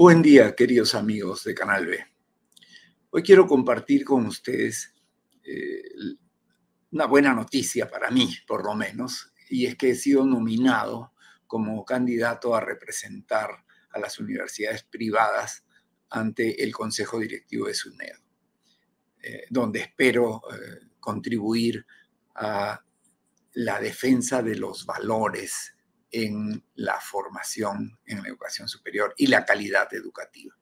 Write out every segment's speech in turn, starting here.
Buen día, queridos amigos de Canal B. Hoy quiero compartir con ustedes eh, una buena noticia para mí, por lo menos, y es que he sido nominado como candidato a representar a las universidades privadas ante el Consejo Directivo de SUNED, eh, donde espero eh, contribuir a la defensa de los valores en la formación en la educación superior y la calidad educativa,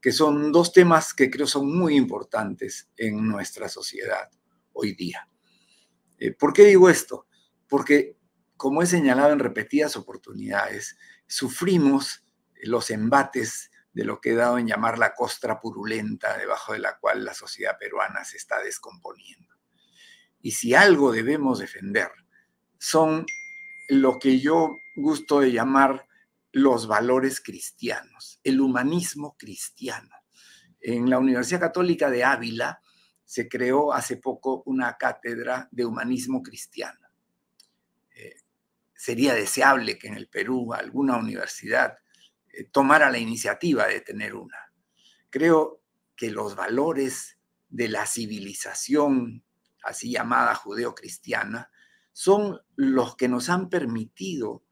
que son dos temas que creo son muy importantes en nuestra sociedad hoy día. Eh, ¿Por qué digo esto? Porque, como he señalado en repetidas oportunidades, sufrimos los embates de lo que he dado en llamar la costra purulenta debajo de la cual la sociedad peruana se está descomponiendo. Y si algo debemos defender, son lo que yo gusto de llamar los valores cristianos, el humanismo cristiano. En la Universidad Católica de Ávila se creó hace poco una cátedra de humanismo cristiano. Eh, sería deseable que en el Perú alguna universidad eh, tomara la iniciativa de tener una. Creo que los valores de la civilización, así llamada judeocristiana, son los que nos han permitido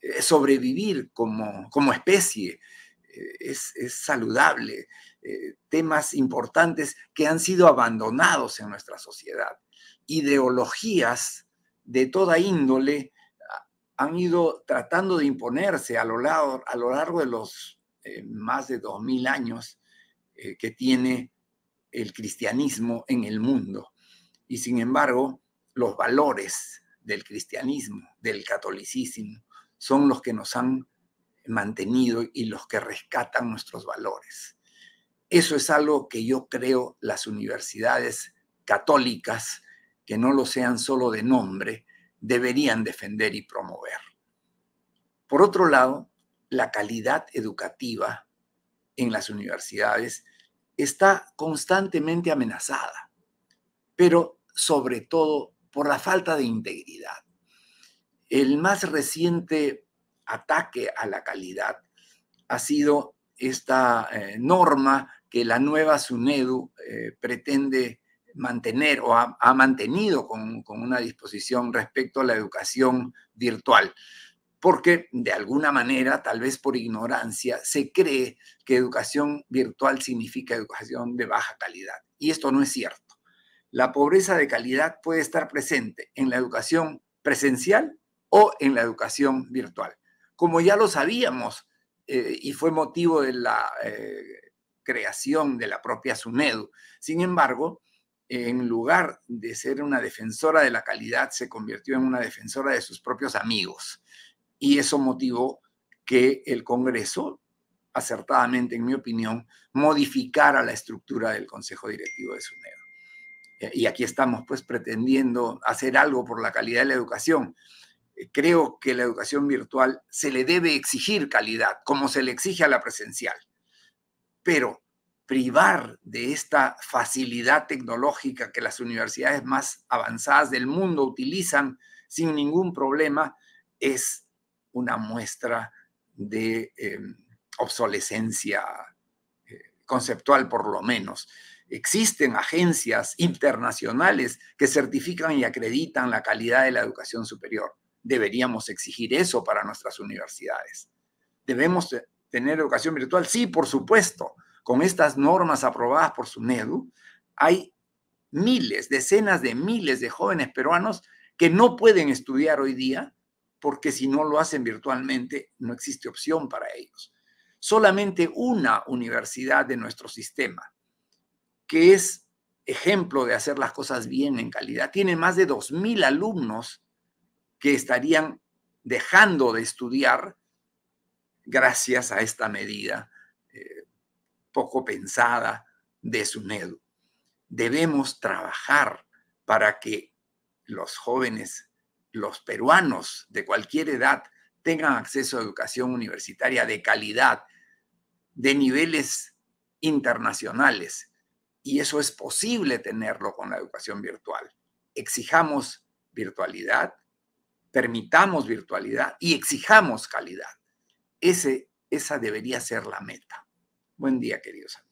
eh, sobrevivir como, especie. Eh, es, saludable, eh, temas importantes que han sido abandonados en nuestra sociedad. Ideologías de toda índole ah, han ido tratando de imponerse a lo largo, a lo largo de los más de 2.000 años que tiene el cristianismo en el mundo. Y sin embargo, los valores del cristianismo, del catolicismo, son los que nos han mantenido y los que rescatan nuestros valores. Eso es algo que yo creo las universidades católicas, que no lo sean solo de nombre, deberían defender y promover. Por otro lado, la calidad educativa en las universidades está constantemente amenazada, pero sobre todo por la falta de integridad. El más reciente ataque a la calidad ha sido esta eh, norma que la nueva SUNEDU eh, pretende mantener o ha, mantenido con, una disposición respecto a la educación virtual. Porque de alguna manera, tal vez por ignorancia, se cree que educación virtual significa educación de baja calidad. Y esto no es cierto. La pobreza de calidad puede estar presente en la educación presencial o en la educación virtual. Como ya lo sabíamos eh, y fue motivo de la eh, creación de la propia SUNEDU, sin embargo, en lugar de ser una defensora de la calidad, se convirtió en una defensora de sus propios amigos. Y eso motivó que el Congreso, acertadamente en mi opinión, modificara la estructura del Consejo Directivo de SUNEDU. Y aquí estamos pues pretendiendo hacer algo por la calidad de la educación creo que la educación virtual se le debe exigir calidad, como se le exige a la presencial. Pero privar de esta facilidad tecnológica que las universidades más avanzadas del mundo utilizan sin ningún problema es una muestra de em, obsolescencia eh, conceptual por lo menos. Existen agencias internacionales que certifican y acreditan la calidad de la educación superior deberíamos exigir eso para nuestras universidades. ¿Debemos tener educación virtual? Sí, por supuesto. Con estas normas aprobadas por SUNEDU, hay miles, decenas de miles de jóvenes peruanos que no pueden estudiar hoy día porque si no lo hacen virtualmente no existe opción para ellos. Solamente una universidad de nuestro sistema, que es ejemplo de hacer las cosas bien en calidad, tiene más de 2.000 alumnos que estarían dejando de estudiar gracias a esta medida eh, poco pensada de SUNEDU. Debemos trabajar para que los jóvenes, los peruanos de cualquier edad, tengan acceso a educación universitaria de calidad, de niveles internacionales. Y eso es posible tenerlo con la educación virtual. Exijamos virtualidad, permitamos virtualidad y exijamos calidad. Ese, esa debería ser la meta. Buen día, queridos amigos.